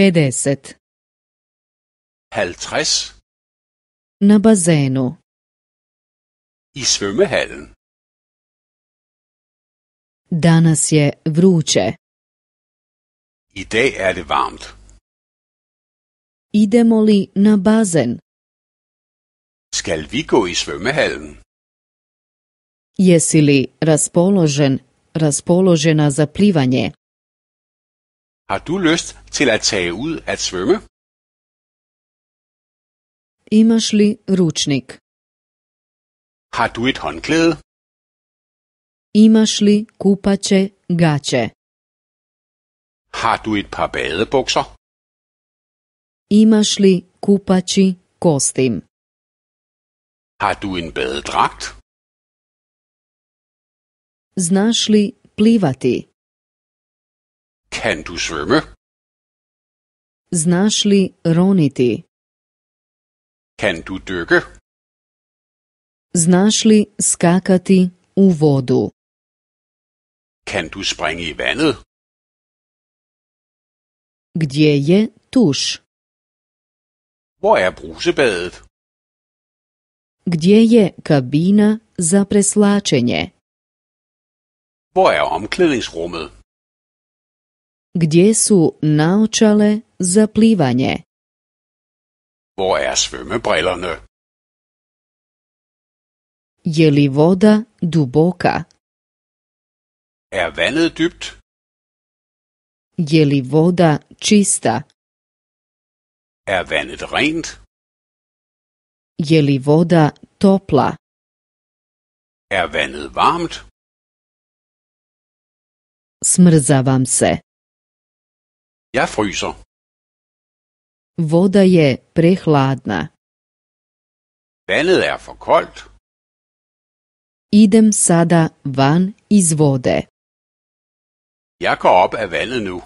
50 50 Na bazenu. I svømmehallen. Danas je vruće. I dag er det varmt. Idemo li na bazen? Skal vi gå i svømmehallen? Jesi li raspoložen, raspoložena za plivanje? Har du lyst til at tage ud at svømme? Imaš li ručnik? Har du et håndklæde? Imaš li kupače gače? Har du et par badebukser? Imaš li kupači kostim? Har du en badedragt? Znaš li plivati? Can you swim? Znaš li roniti? Can you dyke? Znaš li skakati u vodu? Can you springe i vannet? Gdje je tuš? Hvor er brusebadet? Gdje je kabina za preslačenje? Hvor er omklædningsrummet? Gdje su naočale za plivanje? Hvor er svømmebrillerne? Je li voda duboka? Er vandet dybt? Je li voda čista? Er vandet rent? Je li voda topla? Er vandet varmt? Smrzavam se. Jeg fryser. Voda je prehladna. Vandet er for koldt. Idem sada van iz vode. Jeg går op af vandet nu.